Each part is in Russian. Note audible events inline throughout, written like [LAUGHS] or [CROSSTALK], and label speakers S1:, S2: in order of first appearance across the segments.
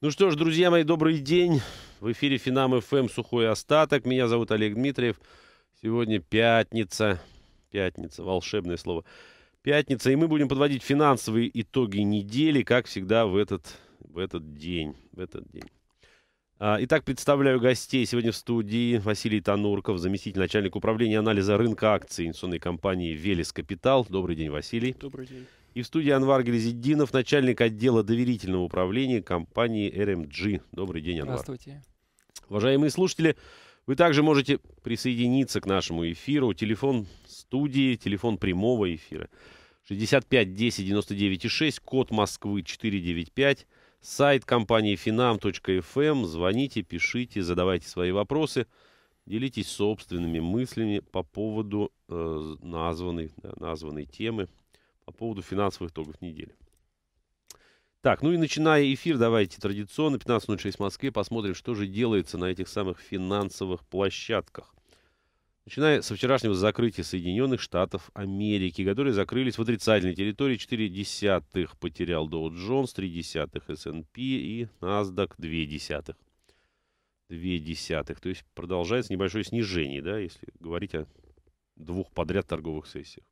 S1: Ну что ж, друзья мои, добрый день. В эфире Финам ФМ «Сухой остаток». Меня зовут Олег Дмитриев. Сегодня пятница. Пятница, волшебное слово. Пятница, и мы будем подводить финансовые итоги недели, как всегда, в этот, в этот день. В этот день. А, итак, представляю гостей. Сегодня в студии Василий Танурков, заместитель начальника управления анализа рынка акций инвестиционной компании «Велес Капитал». Добрый день, Василий. Добрый день. И в студии Анвар Грязеддинов, начальник отдела доверительного управления компании РМГ. Эм Добрый день, Анвар. Здравствуйте. Уважаемые слушатели, вы также можете присоединиться к нашему эфиру. Телефон студии, телефон прямого эфира. 65 10 99 6, код Москвы 495, сайт компании finam.fm. Эм. Звоните, пишите, задавайте свои вопросы, делитесь собственными мыслями по поводу э, названной, названной темы по поводу финансовых итогов недели. Так, ну и начиная эфир, давайте традиционно 15.06 в Москве посмотрим, что же делается на этих самых финансовых площадках. Начиная со вчерашнего закрытия Соединенных Штатов Америки, которые закрылись в отрицательной территории 4 десятых потерял Dow Jones, 3 десятых S&P и NASDAQ 2 десятых. 2 десятых. То есть продолжается небольшое снижение, да, если говорить о двух подряд торговых сессиях.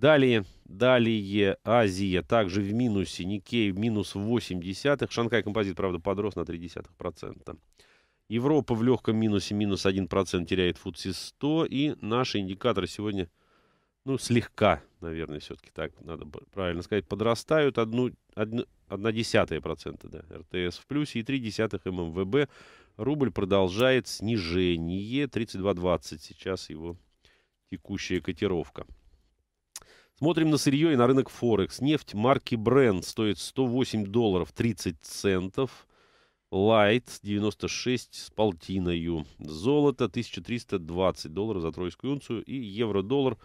S1: Далее, далее Азия также в минусе. Никей в минус 0,8. Шанхай композит, правда, подрос на 0,3%. Европа в легком минусе минус 1% теряет фудси 100. И наши индикаторы сегодня, ну, слегка, наверное, все-таки так надо правильно сказать, подрастают. Одну, одну, процента. да, РТС в плюсе и десятых ММВБ. Рубль продолжает снижение 32,20. Сейчас его текущая котировка. Смотрим на сырье и на рынок Форекс. Нефть марки Brent стоит 108 долларов 30 центов. Light 96 с полтиною. Золото 1320 долларов за тройскую унцию. И евро-доллар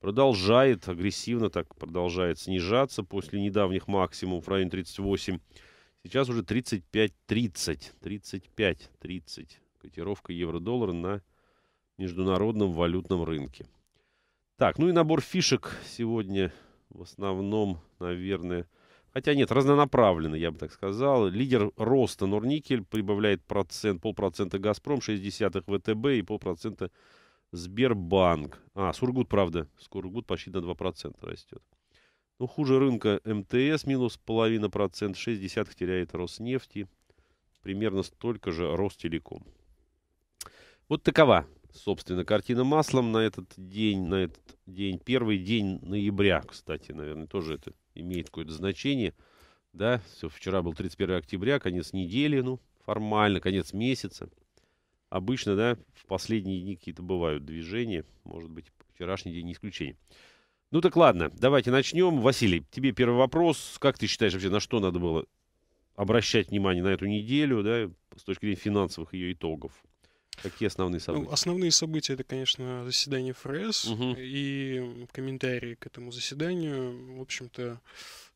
S1: продолжает агрессивно так продолжает снижаться после недавних максимумов в районе 38. Сейчас уже 35-30. 35-30. Котировка евро-доллар на международном валютном рынке. Так, ну и набор фишек сегодня в основном, наверное... Хотя нет, разнонаправленно, я бы так сказал. Лидер роста Норникель прибавляет процент, полпроцента Газпром, 60 ВТБ и полпроцента Сбербанк. А, Сургут, правда. Сургут почти на 2% растет. Ну, хуже рынка МТС, минус половина процент, 6 десятых теряет Роснефти. Примерно столько же Ростелеком. Вот такова собственно, картина маслом на этот день, на этот день, первый день ноября, кстати, наверное, тоже это имеет какое-то значение, да, все, вчера был 31 октября, конец недели, ну, формально, конец месяца. Обычно, да, в последние дни какие-то бывают движения, может быть, вчерашний день не исключение. Ну так ладно, давайте начнем. Василий, тебе первый вопрос. Как ты считаешь вообще, на что надо было обращать внимание на эту неделю, да, с точки зрения финансовых ее итогов? Какие основные ну, события? Ну,
S2: основные события это, конечно, заседание ФРС угу. и комментарии к этому заседанию. В общем-то,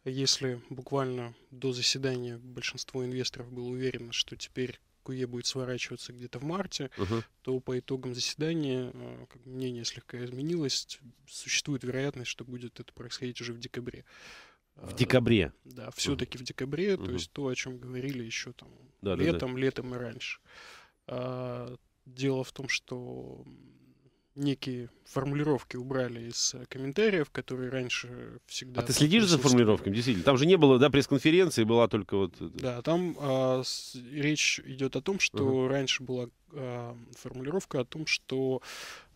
S2: если буквально до заседания большинство инвесторов было уверено, что теперь КУЕ будет сворачиваться где-то в марте, угу. то по итогам заседания э, мнение слегка изменилось. Существует вероятность, что будет это происходить уже в декабре. В э, декабре. Да, все-таки угу. в декабре, то угу. есть то, о чем говорили еще там да, летом, да, да. летом и раньше. А, Дело в том, что некие формулировки убрали из э, комментариев, которые раньше всегда... А ты следишь за
S1: формулировками, действительно? Там же не было, да, пресс-конференции, была только вот...
S2: Да, там а, с, речь идет о том, что uh-huh. раньше была а, формулировка о том, что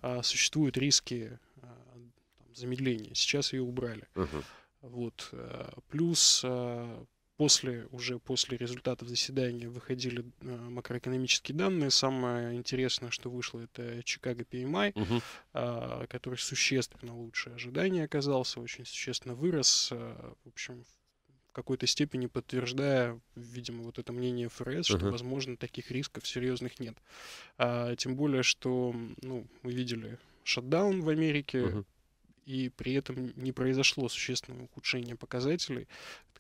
S2: а, существуют риски а, там, замедления. Сейчас ее убрали. Uh-huh. Вот. А, плюс а, после, уже после результатов заседания выходили э, макроэкономические данные. Самое интересное, что вышло, это Чикаго PMI, Uh-huh. который существенно лучше ожиданий оказался, очень существенно вырос. Э, в общем, в какой-то степени подтверждая, видимо, вот это мнение ФРС, uh-huh. что, возможно, таких рисков серьезных нет. А, тем более, что ну, мы видели шатдаун в Америке, uh-huh и при этом не произошло существенного ухудшения показателей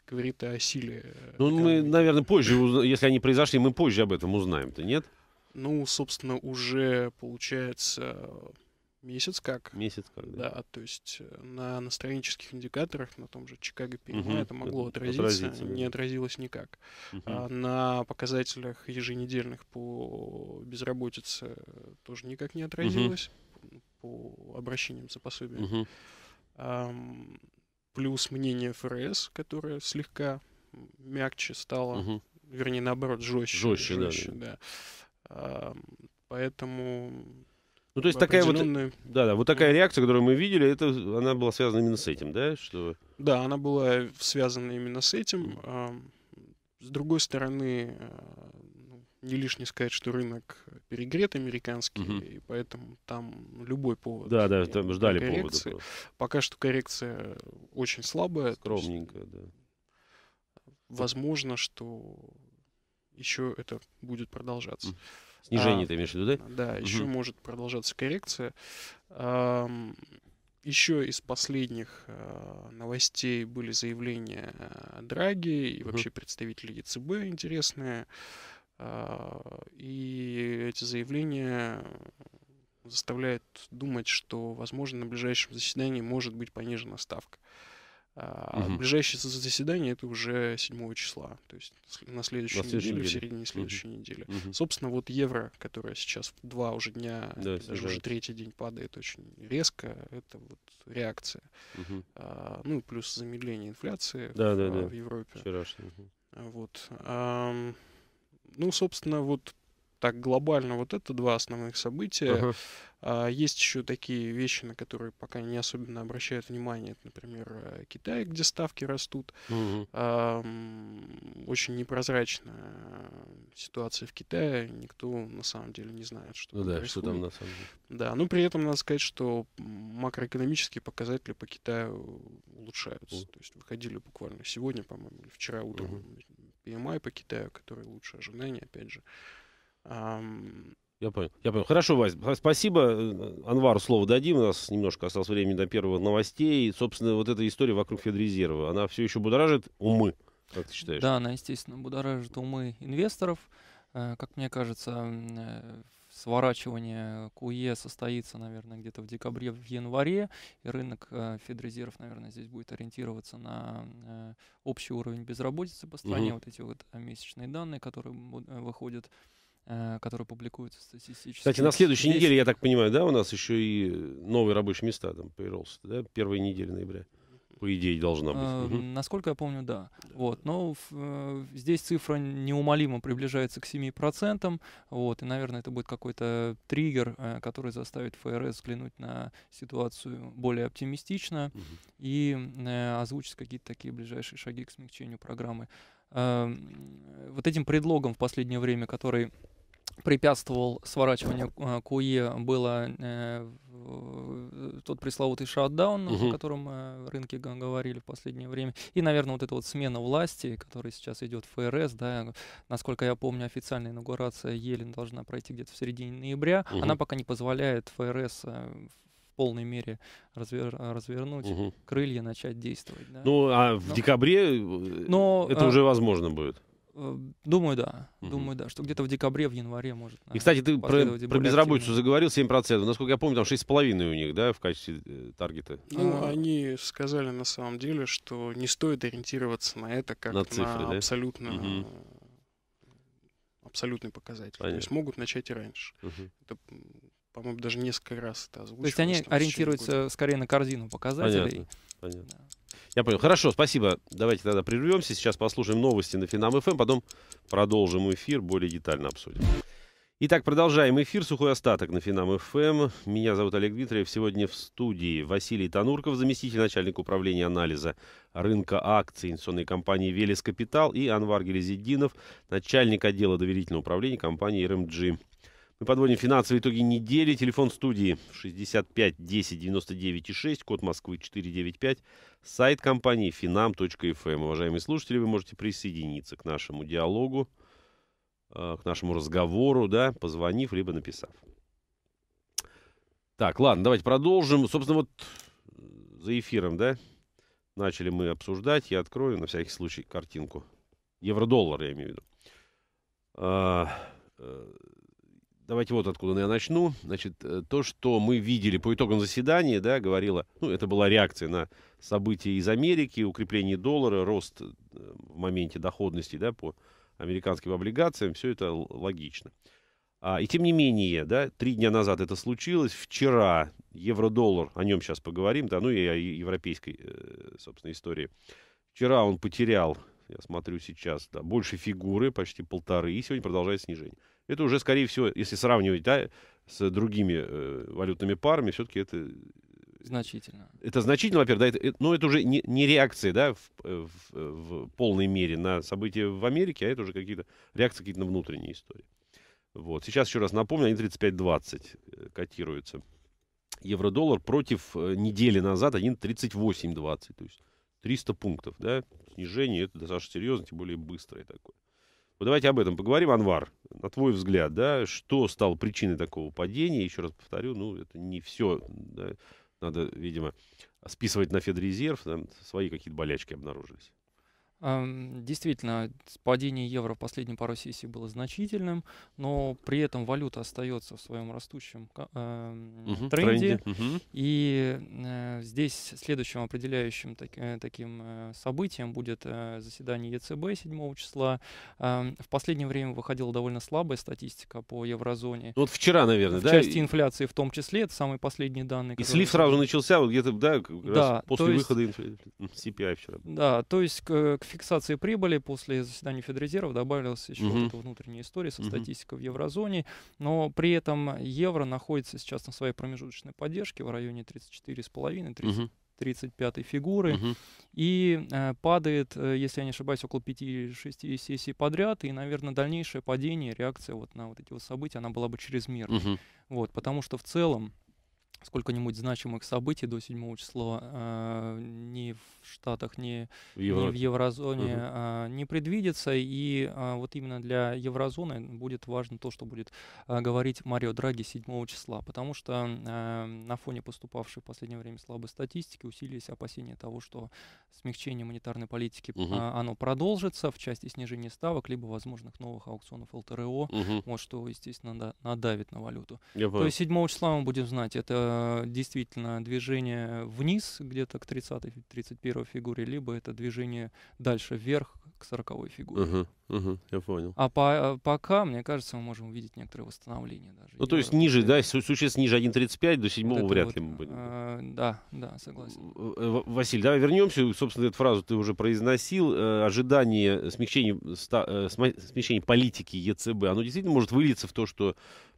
S2: говорит о силе. Э,
S1: ну, мы, наверное, позже, если они произошли, мы позже об этом узнаем-то, нет?
S2: Ну, собственно, уже получается месяц как. Месяц как, да. да то есть э, на настроенческих индикаторах, на том же Чикаго ПМА, угу, это могло это отразиться, отразится, не отразилось никак. Угу. А на показателях еженедельных по безработице тоже никак не отразилось, угу. по обращениям за пособием. Угу. Um, плюс мнение ФРС, которое слегка мягче стало, угу. вернее, наоборот, жестче. Жестче, жестче да. да. А, поэтому... Ну, то есть такая вот,
S1: да, да, вот такая реакция, которую мы видели, это, она была связана именно с этим, да? Что...
S2: Да, она была связана именно с этим. С другой стороны, э, не лишне сказать, что рынок перегрет американский, угу. и поэтому там любой повод. Да, да, там ждали коррекции. повода. Пока что коррекция очень слабая. Скромненько, есть, да. Возможно, что еще это будет продолжаться. Снижение а, ты имеешь в виду, да? Да, угу. еще может продолжаться коррекция. еще из последних а, новостей были заявления Драги и вообще представители ЕЦБ интересные. А, и эти заявления э, заставляют думать, что, возможно, на ближайшем заседании может быть понижена ставка. А, а ближайшее заседание это уже 7 числа, то есть на следующей, на следующей неделе, неделе, в середине следующей угу. недели. Угу. Собственно, вот евро, которое сейчас в два уже дня, да, даже сажает. уже третий день падает очень резко, это вот реакция. Угу. А, ну, плюс замедление инфляции да, в, да, да. в Европе. Вчерашний. Вот. А, ну, собственно, вот так глобально вот это два основных события. Uh-huh. А, есть еще такие вещи, на которые пока не особенно обращают внимание. Это, например, э, Китай, где ставки растут. Uh-huh. А, очень непрозрачная ситуация в Китае. Никто на самом деле не знает, что ну там да, происходит. Что там на самом деле. Да, но ну, при этом надо сказать, что макроэкономические показатели по Китаю улучшаются. Uh-huh. То есть выходили буквально сегодня, по-моему, или вчера утром uh-huh. PMI по Китаю, который лучше ожидания, опять же. Я
S1: понял. Я понял. Хорошо, Вась, спасибо. Э, Анвару слово дадим. У нас немножко осталось времени до первого новостей. И, собственно, вот эта история вокруг Федрезерва, она все еще будоражит умы, как ты считаешь?
S3: Да, она, естественно, будоражит умы инвесторов. Э, как мне кажется, э, сворачивание КУЕ состоится, наверное, где-то в декабре, в январе, и рынок э, Федрезерв, наверное, здесь будет ориентироваться на э, общий уровень безработицы по стране, угу. вот эти вот э, месячные данные, которые э, выходят э, которые публикуются статистически. Кстати, на следующей Здесь... неделе, я
S1: так понимаю, да, у нас еще и новые рабочие места там появился, да, первой недели ноября по идее, должна быть. А, угу.
S3: Насколько я помню, да. да. Вот. Но э, здесь цифра неумолимо приближается к 7%. Вот. И, наверное, это будет какой-то триггер, э, который заставит ФРС взглянуть на ситуацию более оптимистично угу. и э, озвучить какие-то такие ближайшие шаги к смягчению программы. Э, вот этим предлогом в последнее время, который препятствовал сворачиванию QE э, было э, э, тот пресловутый шатдаун, угу. о котором э, рынки говорили в последнее время. И, наверное, вот эта вот смена власти, которая сейчас идет в ФРС, да, насколько я помню, официальная инаугурация Елен должна пройти где-то в середине ноября. Угу. Она пока не позволяет ФРС э, в полной мере развер, развернуть угу. крылья, начать
S1: действовать. Да. Ну, а в но, декабре э, но, это а, уже возможно будет?
S3: Э, думаю, да. Угу. Думаю, да. Что где-то в декабре, в январе может. Наверное, и, кстати, ты про, про безработицу
S1: заговорил 7%. Насколько я помню, там 6,5 у них, да, в качестве э, таргета. Ну,
S2: а... они сказали на самом деле, что не стоит ориентироваться на это как на, цифры, на да? абсолютно... Угу. Абсолютный показатель. Понятно. То есть могут начать и раньше. Угу. Это по-моему,
S3: даже несколько раз это озвучивалось. То есть они ориентируются скорее на корзину показателей. Понятно.
S1: Понятно. Да. Я понял. Хорошо, спасибо. Давайте тогда прервемся. Сейчас послушаем новости на Финам ФМ, эм, потом продолжим эфир, более детально обсудим. Итак, продолжаем эфир. Сухой остаток на Финам ФМ. Эм. Меня зовут Олег Дмитриев. Сегодня в студии Василий Танурков, заместитель начальника управления анализа рынка акций инвестиционной компании «Велес Капитал» и Анвар Гелезидинов, начальник отдела доверительного управления компании «РМГ». Мы подводим финансовые итоги недели. Телефон студии 65 10 99 и 6, код Москвы 495, сайт компании finam.fm. Эм. Уважаемые слушатели, вы можете присоединиться к нашему диалогу, э, к нашему разговору, да, позвонив, либо написав. Так, ладно, давайте продолжим. Собственно, вот э, за эфиром, да, начали мы обсуждать. Я открою на всякий случай картинку. Евро-доллар, я имею в виду. А, э, Давайте вот откуда я начну. Значит, э, то, что мы видели по итогам заседания, да, говорила, ну, это была реакция на события из Америки, укрепление доллара, рост э, в моменте доходности, да, по американским облигациям, все это логично. А, и тем не менее, да, три дня назад это случилось, вчера евро-доллар, о нем сейчас поговорим, да, ну и о европейской, э, собственно, истории. Вчера он потерял, я смотрю сейчас, да, больше фигуры, почти полторы, и сегодня продолжает снижение это уже, скорее всего, если сравнивать да, с другими э, валютными парами, все-таки это... Э,
S3: значительно.
S1: Это значительно, во-первых, да, это, э, но это уже не, не реакция, да, в, э, в, в полной мере на события в Америке, а это уже какие-то реакции какие-то на внутренние истории. Вот. Сейчас еще раз напомню, они 35.20 котируются. Евро-доллар против недели назад 1.38.20. То есть 300 пунктов, да, снижение, это достаточно серьезно, тем более быстрое такое. Вот давайте об этом поговорим, Анвар. На твой взгляд, да, что стало причиной такого падения? Еще раз повторю, ну, это не все. Да, надо, видимо, списывать на Федрезерв, там свои какие-то болячки обнаружились.
S3: Действительно, падение евро в последние пару сессий было значительным, но при этом валюта остается в своем растущем э, тренде. тренде. И э, здесь следующим определяющим так, э, таким э, событием будет э, заседание ЕЦБ 7 числа. Э, в последнее время выходила довольно слабая статистика по еврозоне. Ну, вот вчера, наверное, в да? В части инфляции в том числе, это самые последние данные. И слив сразу начался
S1: вот где-то, да, да после есть, выхода инфляции. CPI вчера. Да,
S3: то есть к, к фиксации прибыли после заседания Федрезерва добавилась еще угу. вот эта внутренняя история со угу. статистикой в еврозоне, но при этом евро находится сейчас на своей промежуточной поддержке в районе 34,5, 30, угу. 35 фигуры угу. и э, падает, э, если я не ошибаюсь, около 5-6 сессий подряд. И, наверное, дальнейшее падение, реакция вот на вот эти вот события, она была бы чрезмерной. Угу. Вот, потому что в целом сколько-нибудь значимых событий до 7 числа э, ни в Штатах, ни в, Евро... ни в еврозоне угу. э, не предвидится. И э, вот именно для еврозоны будет важно то, что будет э, говорить Марио Драги 7 числа, потому что э, на фоне поступавшей в последнее время слабой статистики усилились опасения того, что смягчение монетарной политики угу. э, оно продолжится в части снижения ставок, либо возможных новых аукционов ЛТРО, угу. вот что, естественно, да, надавит на валюту. Я то понял. есть 7 числа мы будем знать, это действительно движение вниз где-то к 30-й, 31 фигуре, либо это движение дальше вверх к 40 фигуре.
S1: Угу, угу, я понял.
S3: А по, пока, мне кажется, мы можем увидеть некоторое восстановление даже. Ну, то есть
S1: ниже, да, существенно ниже 1.35, до 7 вот вряд вот, ли мы будем.
S3: Э, да, да, согласен.
S1: Э, Василий, давай вернемся. Собственно, эту фразу ты уже произносил. Э, ожидание смягчения, э, смягчения политики ЕЦБ, оно действительно может вылиться в то, что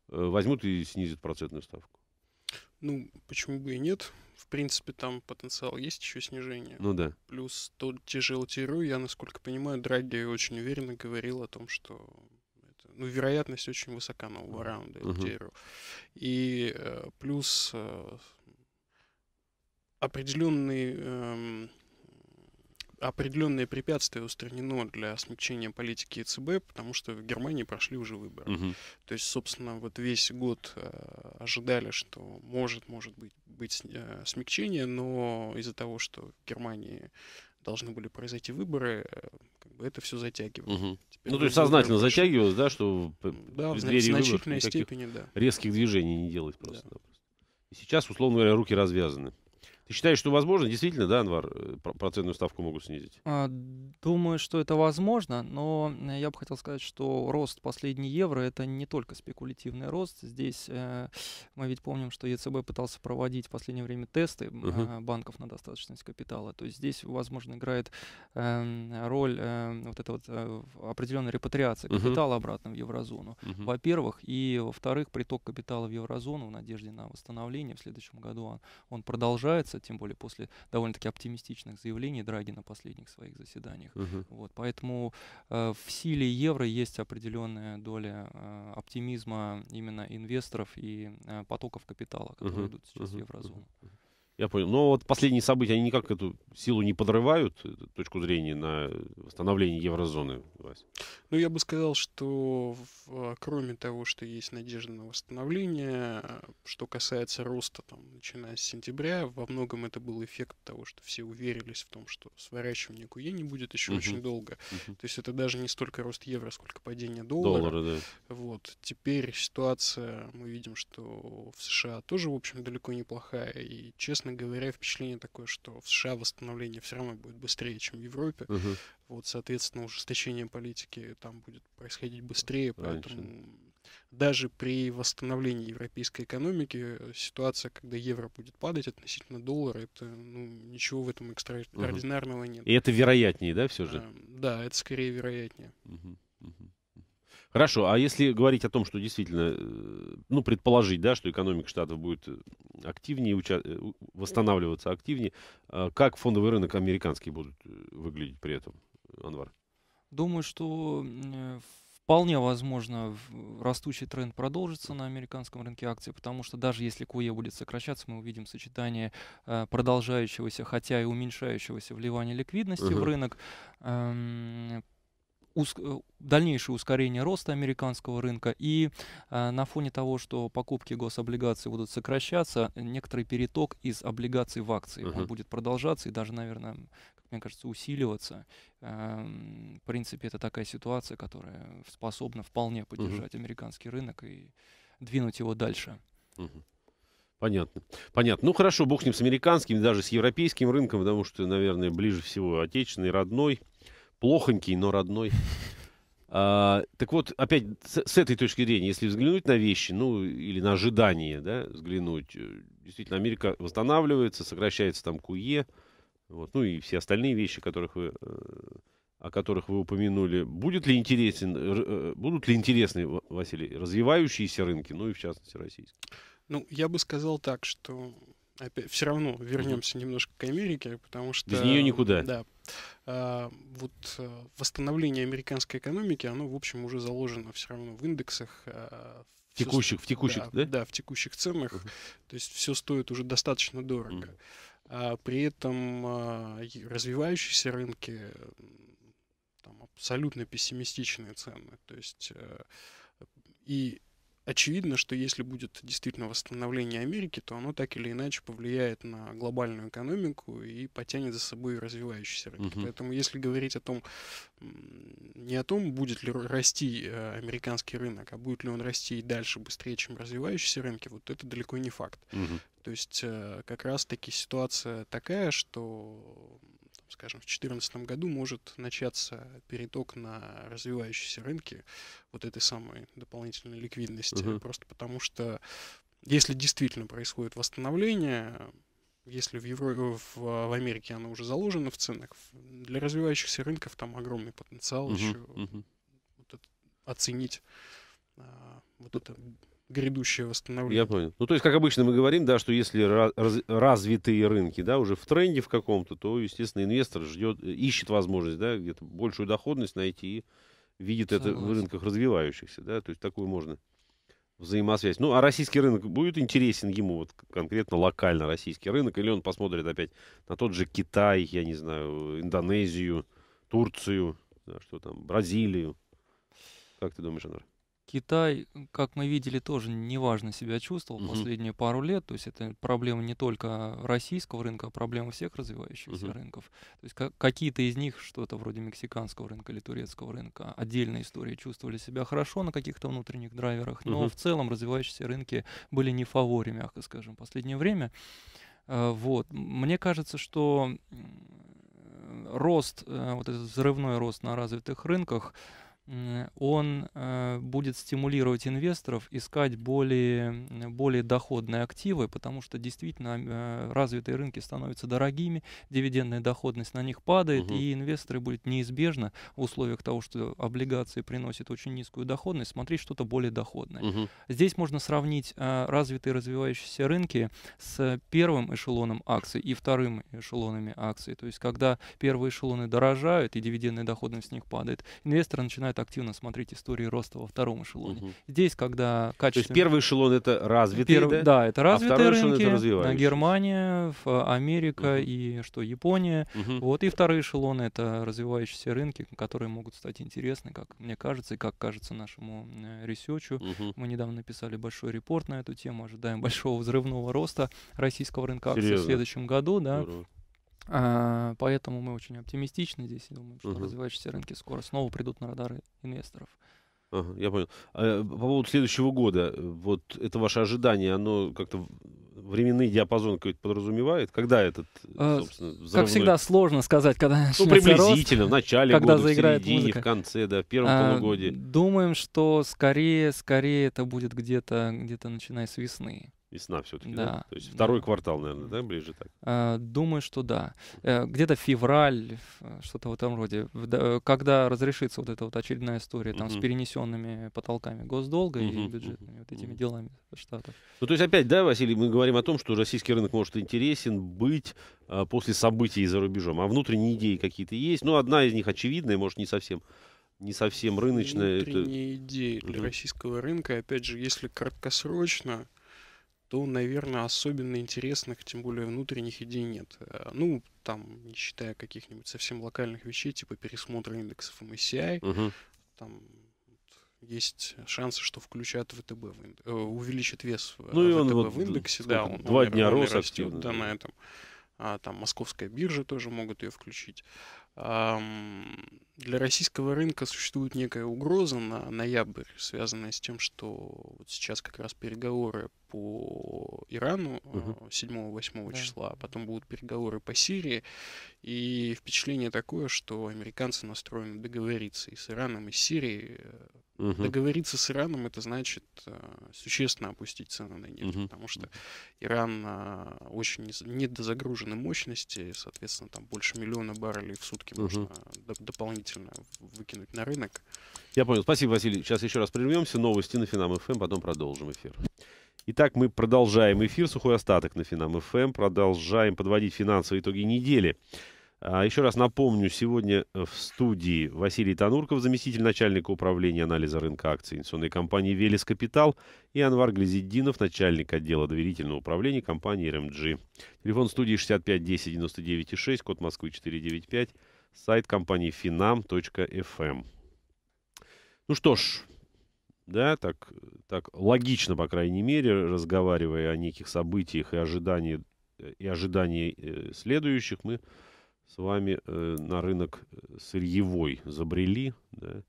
S1: возьмут и снизят процентную ставку?
S2: Ну, почему бы и нет? В принципе, там потенциал есть еще снижение. Ну да. Плюс тот те же LTRU, я, насколько понимаю, Драги очень уверенно говорил о том, что это, ну, вероятность очень высока нового раунда LTRU. Угу. И э, плюс э, определенный... Э, эм, определенные препятствия устранено для смягчения политики ЕЦБ, потому что в Германии прошли уже выборы. Угу. То есть, собственно, вот весь год э, ожидали, что может, может быть, быть э, смягчение, но из-за того, что в Германии должны были произойти выборы, э, как бы это все затягивалось. Угу. ну, то есть сознательно
S1: больше... затягивалось, да, что да, в, значительной выборов степени, да. резких движений не делать просто. Да. И сейчас, условно говоря, руки развязаны. Ты считаешь, что возможно, действительно, да, Анвар, э, процентную ставку могут снизить?
S3: А, думаю, что это возможно, но э, я бы хотел сказать, что рост последний евро — это не только спекулятивный рост. Здесь э, мы ведь помним, что ЕЦБ пытался проводить в последнее время тесты угу. Э, банков на достаточность капитала. То есть здесь, возможно, играет э, роль эм, вот эта вот э, определенная репатриация капитала угу. обратно в еврозону, угу. во-первых, и, во-вторых, приток капитала в еврозону в надежде на восстановление в следующем году он, он продолжается меняться, тем более после довольно-таки оптимистичных заявлений Драги на последних своих заседаниях. Угу. Вот, поэтому э, в силе евро есть определенная доля э, оптимизма именно инвесторов и э, потоков капитала, которые угу. идут сейчас угу. в еврозону.
S1: Угу. Я понял. Но вот последние события, они никак эту силу не подрывают, э, точку зрения на восстановление еврозоны, Вась?
S3: Ну, я бы сказал,
S2: что в, э, кроме того, что есть надежда на восстановление, э, что касается роста, там, начиная с сентября, во многом это был эффект того, что все уверились в том, что сворачивание КУЕ не будет еще угу. очень долго. Угу. То есть это даже не столько рост евро, сколько падение доллара. Доллары, да. Вот. Теперь ситуация, мы видим, что в США тоже, в общем, далеко неплохая. И, честно честно говоря, впечатление такое, что в США восстановление все равно будет быстрее, чем в Европе. Угу. Вот, соответственно, ужесточение политики там будет происходить быстрее, Раньше. поэтому даже при восстановлении европейской экономики э, ситуация, когда евро будет падать относительно доллара, это ну, ничего в этом экстраординарного угу. нет. И это
S1: вероятнее, да, все же? А,
S2: да, это скорее вероятнее. Угу.
S1: Угу. Хорошо, а если говорить о том, что действительно, э, ну, предположить, да, что экономика штатов будет э, активнее, уча- э, восстанавливаться активнее, а как фондовый рынок американский будет выглядеть при этом, Анвар?
S3: Думаю, что вполне возможно растущий тренд продолжится на американском рынке акций, потому что даже если КУЕ будет сокращаться, мы увидим сочетание продолжающегося, хотя и уменьшающегося вливания ликвидности uh-huh. в рынок. Эм, уск... Э, дальнейшее ускорение роста американского рынка и э, на фоне того, что покупки гособлигаций будут сокращаться, некоторый переток из облигаций в акции uh-huh. будет продолжаться и даже, наверное, как мне кажется, усиливаться. Э, в принципе, это такая ситуация, которая способна вполне поддержать uh-huh. американский рынок и двинуть его дальше. Uh-huh.
S1: Понятно. Понятно. Ну хорошо, бог с ним с американским, даже с европейским рынком, потому что, наверное, ближе всего отечественный, родной плохонький, но родной. А, так вот, опять с, с этой точки зрения, если взглянуть на вещи, ну или на ожидания, да, взглянуть, э, действительно, Америка восстанавливается, сокращается там КУЕ, вот, ну и все остальные вещи, которых вы, э, о которых вы упомянули. Будет ли интересен, э, будут ли интересны, Василий, развивающиеся рынки, ну и в частности российские?
S2: Ну, я бы сказал так, что опять все равно вернемся mm-hmm. немножко к Америке, потому что... Без нее никуда. Да. А, вот э, восстановление американской экономики, оно, в общем, уже заложено все равно в индексах. Э, в текущих, в текущих, да, да? Да, в текущих ценах. Uh-huh. То есть все стоит уже достаточно дорого. Uh-huh. А при этом а, развивающиеся рынки там, абсолютно пессимистичные цены. То есть... Э, и очевидно, что если будет действительно восстановление Америки, то оно так или иначе повлияет на глобальную экономику и потянет за собой развивающиеся рынки. Uh -huh. Поэтому если говорить о том, не о том, будет ли расти э, американский рынок, а будет ли он расти и дальше быстрее, чем развивающиеся рынки, вот это далеко не факт. Uh -huh. То есть э, как раз-таки ситуация такая, что скажем, в 2014 году может начаться переток на развивающиеся рынки вот этой самой дополнительной ликвидности, угу. просто потому что если действительно происходит восстановление, если в, Евро... в, в Америке оно уже заложено в ценах, для развивающихся рынков там огромный потенциал угу, еще угу. Вот это, оценить а, вот это грядущее восстановление. Я понял.
S1: Ну, то есть, как обычно мы говорим, да, что если раз, развитые рынки, да, уже в тренде в каком-то, то, естественно, инвестор ждет, ищет возможность, да, где-то большую доходность найти и видит Согласен. это в рынках развивающихся, да, то есть такую можно взаимосвязь. Ну, а российский рынок будет интересен ему вот конкретно локально российский рынок, или он посмотрит опять на тот же Китай, я не знаю, Индонезию, Турцию, да, что там, Бразилию? Как ты думаешь, Анар?
S3: Китай, как мы видели, тоже неважно себя чувствовал угу. последние пару лет. То есть это проблема не только российского рынка, а проблема всех развивающихся угу. рынков. То есть как, какие-то из них, что-то вроде мексиканского рынка или турецкого рынка, отдельные истории чувствовали себя хорошо на каких-то внутренних драйверах, но угу. в целом развивающиеся рынки были не в мягко скажем, в последнее время. Э, вот. Мне кажется, что рост, э, вот этот взрывной рост на развитых рынках, он э, будет стимулировать инвесторов искать более, более доходные активы, потому что действительно э, развитые рынки становятся дорогими, дивидендная доходность на них падает, угу. и инвесторы будут неизбежно в условиях того, что облигации приносят очень низкую доходность, смотреть что-то более доходное. Угу. Здесь можно сравнить э, развитые развивающиеся рынки с первым эшелоном акций и вторым эшелонами акций. То есть, когда первые эшелоны дорожают и дивидендная доходность на них падает, инвесторы начинают начинают активно смотреть истории роста во втором эшелоне. Угу. Здесь, когда качество... То есть первый эшелон — это развитые, Перв... да? Да, это а развитые а рынки, эшелон — это Германия, а, Америка угу. и что, Япония. Угу. Вот, и вторые эшелоны — это развивающиеся рынки, которые могут стать интересны, как мне кажется, и как кажется нашему э, ресечу. Угу. Мы недавно написали большой репорт на эту тему, ожидаем [LAUGHS] большого взрывного роста российского рынка акций в следующем году, да, Здорово. А, поэтому мы очень оптимистичны здесь и думаем, что угу. развивающиеся рынки скоро снова придут на радары инвесторов.
S1: Ага, я понял. А, э, по поводу следующего года, вот это ваше ожидание, оно как-то временный диапазон какой-то подразумевает? Когда этот, а, собственно, взрывной... Как всегда,
S3: сложно сказать, когда Ну, приблизительно, рост, в начале когда года, в середине, музыка. в конце, да, в первом а, полугодии. Думаем, что скорее, скорее это будет где, -то, где -то начиная с весны. Весна все-таки, да. да? То есть второй
S1: да. квартал, наверное, да, ближе так?
S3: Э, думаю, что да. Э, где-то февраль, что-то в этом роде. Э, когда разрешится вот эта вот очередная история там uh-huh. с перенесенными потолками госдолга uh-huh. и бюджетными uh-huh. вот этими делами
S1: штатов. Ну, то есть опять, да, Василий, мы говорим о том, что российский рынок может интересен быть после событий за рубежом, а внутренние идеи какие-то есть. Ну, одна из них очевидная, может, не совсем не совсем рыночная. Внутренние
S2: это... идеи для uh-huh. российского рынка, опять же, если краткосрочно, то, наверное, особенно интересных, тем более внутренних идей нет. Э, ну, там, не считая каких-нибудь совсем локальных вещей, типа пересмотра индексов MSCI, угу. там есть шансы, что включат ВТБ в инд... э, вес ну, и ВТБ э, он вот в индексе. Да, он, два он, дня он рос активно. да, на этом. А, там московская биржа тоже могут ее включить. Для российского рынка существует некая угроза на ноябрь, связанная с тем, что вот сейчас как раз переговоры по Ирану угу. 7-8 а, числа, а потом будут переговоры по Сирии, и впечатление такое, что американцы настроены договориться и с Ираном, и с Сирией э, Угу. Договориться с Ираном это значит э, существенно опустить цены на нефть, угу. потому что Иран э, очень недозагружены мощности, соответственно, там больше миллиона баррелей в сутки угу. можно д- дополнительно выкинуть
S1: на рынок. Я понял. Спасибо, Василий. Сейчас еще раз прервемся. Новости на Финам ФМ, эм, потом продолжим эфир. Итак, мы продолжаем эфир. Сухой остаток на Финам ФМ. Эм. Продолжаем подводить финансовые итоги недели. А, Еще раз напомню, сегодня э, в студии Василий Танурков, заместитель начальника управления анализа рынка акций инвестиционной компании «Велес Капитал» и Анвар Глизиддинов, начальник отдела доверительного управления компании «РМГ». Телефон студии 65 10 99 6, код Москвы 495, сайт компании финам.фм. Эм. Ну что ж, да, так, так логично, по крайней мере, разговаривая о неких событиях и ожидании, э, и ожидании э, следующих, мы с вами э, на рынок э, сырьевой забрели. Да?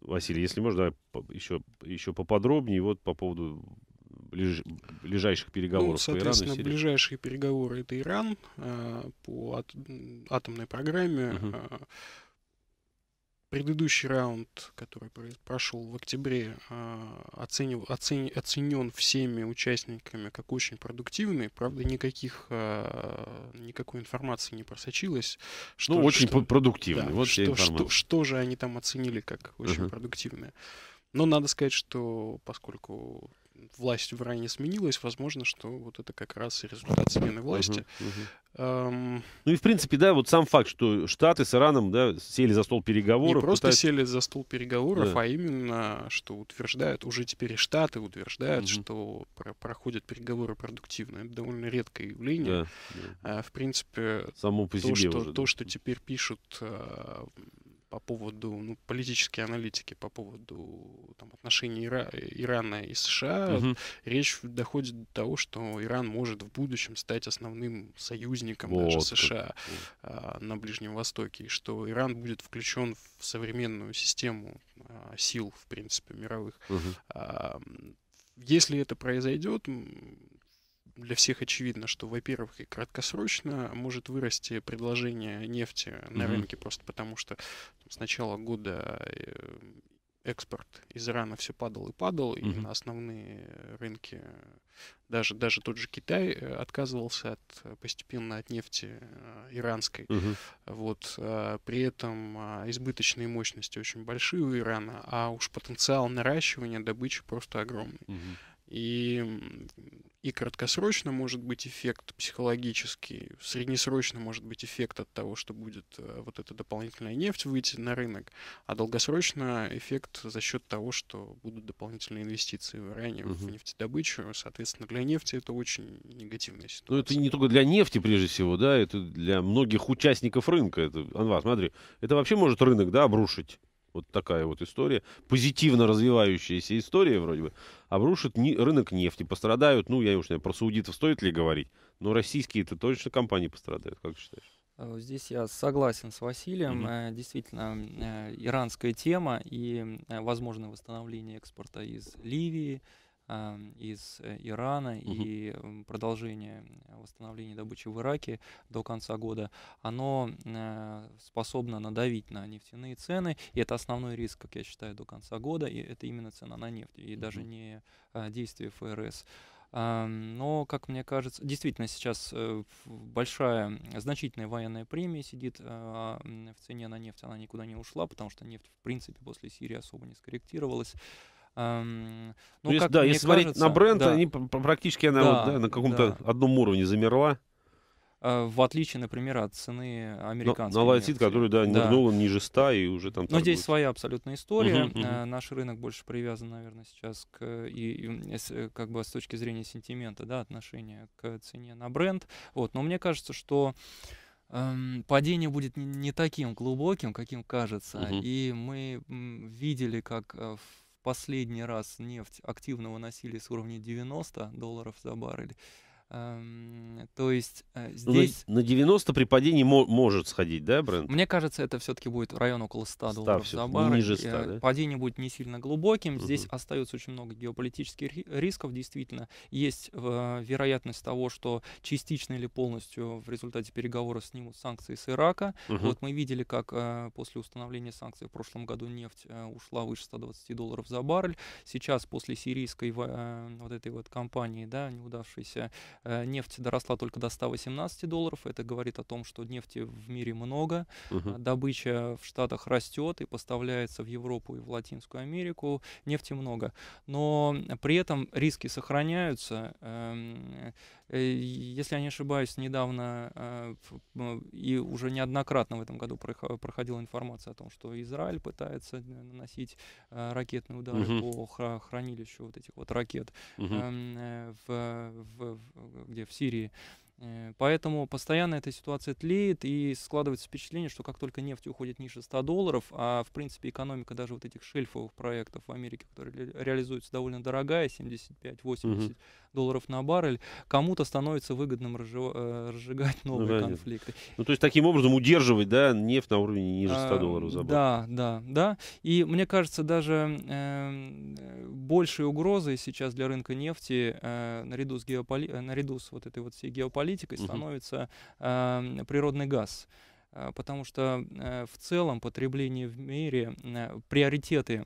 S1: Василий, если можно, давай еще, еще поподробнее вот по поводу ближ, ближайших переговоров ну, соответственно, по Ирану.
S2: ближайшие переговоры это Иран э, по ат, атомной программе. Угу предыдущий раунд, который прошел в октябре, а, оценив, оцен, оценен всеми участниками как очень продуктивный. Правда, никаких, а, никакой информации не просочилось. Ну, что, ну, очень что, продуктивный. Да, вот что, что, что же они там оценили как очень uh-huh. продуктивное. Но надо сказать, что поскольку власть в Иране сменилась, возможно, что вот это как раз и результат смены власти. Uh-huh, uh-huh. Эм...
S1: Ну и в принципе, да, вот сам факт, что Штаты с Ираном да, сели за стол переговоров. Не просто пытаются... сели
S2: за стол переговоров, да. а именно, что утверждают, уже теперь Штаты утверждают, uh что про- проходят переговоры продуктивно. Это довольно редкое явление. Да, да. А, в принципе, Само по то, себе что, уже, да. то, что теперь пишут а, по поводу ну, политической аналитики, по поводу там, отношений Ира- Ирана и США, угу. речь доходит до того, что Иран может в будущем стать основным союзником вот даже США а, на Ближнем Востоке, и что Иран будет включен в современную систему а, сил, в принципе, мировых. Угу. А, если это произойдет, для всех очевидно, что, во-первых, и краткосрочно может вырасти предложение нефти на mm-hmm. рынке просто потому, что с начала года э, экспорт из Ирана все падал и падал, mm-hmm. и на основные рынки даже даже тот же Китай э, отказывался от постепенно от нефти э, иранской. Mm-hmm. Вот а, при этом а, избыточные мощности очень большие у Ирана, а уж потенциал наращивания добычи просто огромный. Mm-hmm. И и краткосрочно может быть эффект психологический, среднесрочно может быть эффект от того, что будет э, вот эта дополнительная нефть выйти на рынок, а долгосрочно эффект за счет того, что будут дополнительные инвестиции в Иране угу. в нефтедобычу. Соответственно, для нефти это очень
S1: негативная ну, ситуация. Но это не только для нефти, прежде всего, да, это для многих участников рынка. Это, Анвар, смотри, это вообще может рынок, да, обрушить? вот такая вот история, позитивно развивающаяся история вроде бы, обрушит не, рынок нефти, пострадают, ну, я уж не знаю, про саудитов стоит ли говорить, но российские это точно компании пострадают, как считаешь?
S3: А здесь я согласен с Василием. mm Действительно, э, иранская тема и возможное восстановление экспорта из Ливии – из э, Ирана mm и продолжение э, восстановления добычи в Ираке до конца года, оно э, способно надавить на нефтяные цены, и это основной риск, как я считаю, до конца года, и это именно цена на нефть, и mm даже не а, действие ФРС. Но, как мне кажется, действительно сейчас большая, значительная военная премия сидит а, в цене на нефть, она никуда не ушла, потому что нефть, в принципе, после Сирии особо не скорректировалась. Эм, ну, как да, если кажется, на бренд, да. они практически она да, вот, да, на каком-то
S1: да. одном уровне замерла.
S3: А, в отличие, например, от цены американской. Но, на Лайтит, который, да, нырнула
S1: да. ниже 100 и уже там... Но торгует. здесь
S3: своя абсолютная история. Угу, угу. Наш рынок больше привязан, наверное, сейчас к... И, и, э, как бы с точки зрения сентимента, да, отношения к цене на бренд. Вот. Но мне кажется, что эм, падение будет не таким глубоким, каким кажется. Угу. И мы видели, как э, в последний раз нефть активно выносили с уровня 90 долларов за баррель, Эм, то есть э, ну, здесь...
S1: На 90 при падении может сходить, да, бренд?
S3: Мне кажется, это все-таки будет район около 100 Став долларов за баррель. Ниже 100, э, да? Падение будет не сильно глубоким. Угу. Здесь остается очень много геополитических рисков, действительно. Есть э, вероятность того, что частично или полностью в результате переговоров снимут санкции с Ирака. Угу. Вот мы видели, как после установления санкций в прошлом году нефть ушла выше 120 долларов за баррель. Сейчас после сирийской вот этой вот компании, да, неудавшейся Э, нефть доросла только до 118 долларов. Это говорит о том, что нефти в мире много. Угу. Добыча в Штатах растет и поставляется в Европу и в Латинскую Америку. Нефти много. Но при этом риски сохраняются. Эм, Э, если я не ошибаюсь, недавно а, ну, и уже неоднократно в этом году проходила информация о том, что Израиль пытается э, наносить а, ракетные удары угу. по хранилищу вот этих вот ракет угу. в, в, где в Сирии. Поэтому постоянно эта ситуация тлеет, и складывается впечатление, что как только нефть уходит ниже 100 долларов, а в принципе экономика даже вот этих шельфовых проектов в Америке, которые ре реализуются довольно дорогая, 75-80 угу долларов на баррель, кому-то становится выгодным э, разжигать ну, новые ну, конфликты.
S1: Ну, то есть таким образом удерживать да, нефть на уровне ниже 100 а, долларов за баррель. Да,
S3: да, да. И мне кажется, даже э, большей угрозой сейчас для рынка нефти э, наряду, с геополи... Э, наряду с вот этой вот всей геополитикой угу. становится э, природный газ э, потому что в целом потребление в мире, приоритеты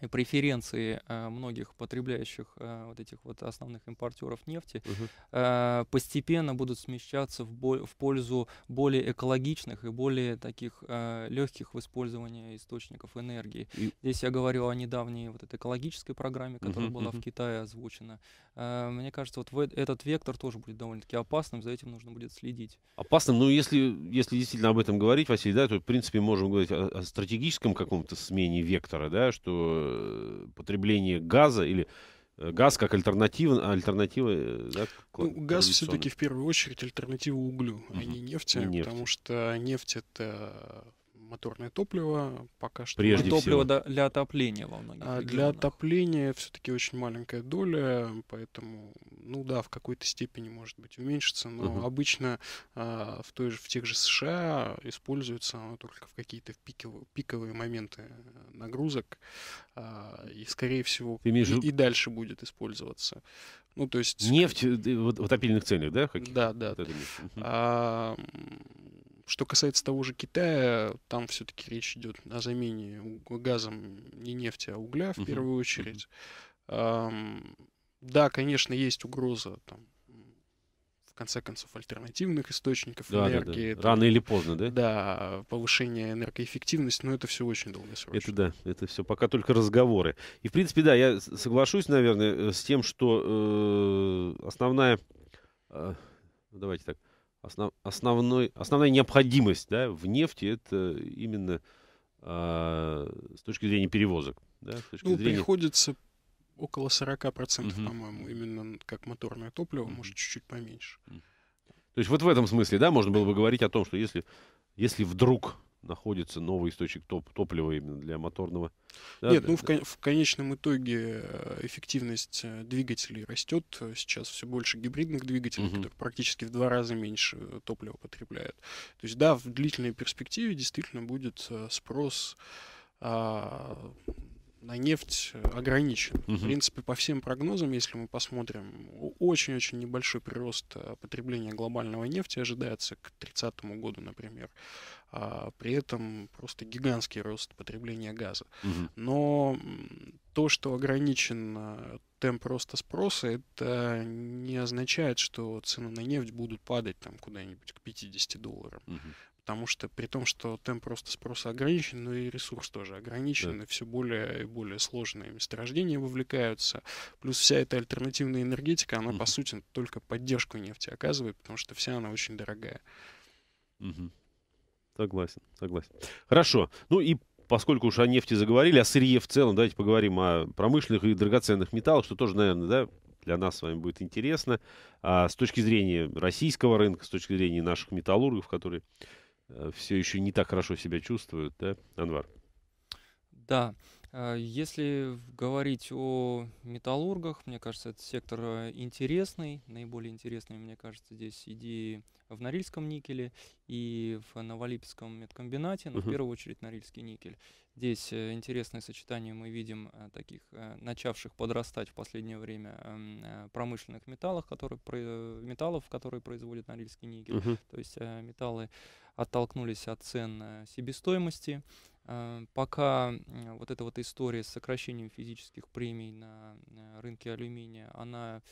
S3: и преференции э, многих потребляющих э, вот этих вот основных импортеров нефти угу. э, постепенно будут смещаться в, бо- в пользу более экологичных и более таких э, легких в использовании источников энергии. И... Здесь я говорю о недавней вот этой экологической программе, которая угу, была угу. в Китае озвучена. Э, мне кажется, вот в этот вектор тоже будет довольно-таки опасным, за этим нужно будет следить.
S1: Опасным, но ну, если, если действительно об этом говорить, Василий, да, то в принципе можем говорить о, о стратегическом каком-то смене вектора, да, что Э, потребление газа или э, газ как альтернатива, альтернатива э, да,
S2: ну, газ все-таки в первую очередь альтернатива углю, угу. а не нефти, нефть. потому что нефть это моторное топливо пока что. Прежде всего. А топливо всего. для отопления во многих а, Для отопления все-таки очень маленькая доля, поэтому, ну да, в какой-то степени может быть уменьшится, но угу. обычно а, в, той же, в тех же США используется оно а, только в какие-то пиковые, пиковые моменты э, нагрузок, а, и, скорее всего, Ты имеешь... и, и дальше будет использоваться. Ну, то есть...
S1: Нефть э, в, в отопительных целях, да? Каких? Да, да.
S2: а, что касается того же Китая, там все-таки речь идет о замене газом не нефти, а угля в uh-huh. первую очередь. Uh-huh. Да, конечно, есть угроза там, в конце концов, альтернативных источников да, энергии. Да, да. Рано или поздно, да? Да, повышение энергоэффективности, но это все очень долгосрочно.
S1: Это да, это все пока только разговоры. И, в принципе, да, я соглашусь, наверное, э, с тем, что э, основная... Э, давайте так. Э, основ, основной, основная необходимость да, в нефти это именно а, с точки зрения перевозок. Да, с точки ну, зрения...
S2: приходится около 40%, процентов, угу. по-моему, именно как моторное топливо, угу. может, чуть-чуть поменьше. То
S1: есть вот в этом смысле, да, можно было бы говорить о том, что если, если вдруг находится новый источник топ топлива именно для моторного. Да, Нет, да, ну да. В, кон
S2: в конечном итоге э, эффективность э, двигателей растет. Э, сейчас все больше гибридных двигателей, угу. которые практически в два раза меньше топлива потребляют. То есть да, в длительной перспективе действительно будет спрос а, на нефть э, ограничен. Угу. В принципе, по всем прогнозам, если мы посмотрим, очень-очень небольшой прирост э, потребления глобального нефти ожидается к 2030 году, например. А при этом просто гигантский рост потребления газа. Угу. Но то, что ограничен э, темп роста спроса, это не означает, что цены на нефть будут падать там куда-нибудь к 50 долларам. Угу потому что при том, что темп просто спроса ограничен, но и ресурс тоже ограничен, да. и все более и более сложные месторождения вовлекаются. Плюс вся эта альтернативная энергетика, она, угу. по сути, только поддержку нефти оказывает, потому что вся она очень дорогая.
S1: Угу. Согласен, согласен. Хорошо. Ну и поскольку уж о нефти заговорили, о сырье в целом, давайте поговорим о промышленных и драгоценных металлах, что тоже, наверное, да, для нас с вами будет интересно. А с точки зрения российского рынка, с точки зрения наших металлургов, которые все еще не так хорошо себя чувствуют, да, Анвар?
S3: Да. А, если говорить о металлургах, мне кажется, этот сектор э, интересный. Наиболее интересными, мне кажется, здесь идеи в Норильском никеле и в Новолипецком медкомбинате, но uh-huh. в первую очередь Норильский никель. Здесь э, интересное сочетание мы видим э, таких начавших подрастать в последнее время эм, промышленных металлов, которые, металлов, которые производит Норильский никель. Uh-huh. То есть металлы оттолкнулись от цен себестоимости, Э, пока э, вот эта вот история с сокращением физических премий на э, рынке алюминия, она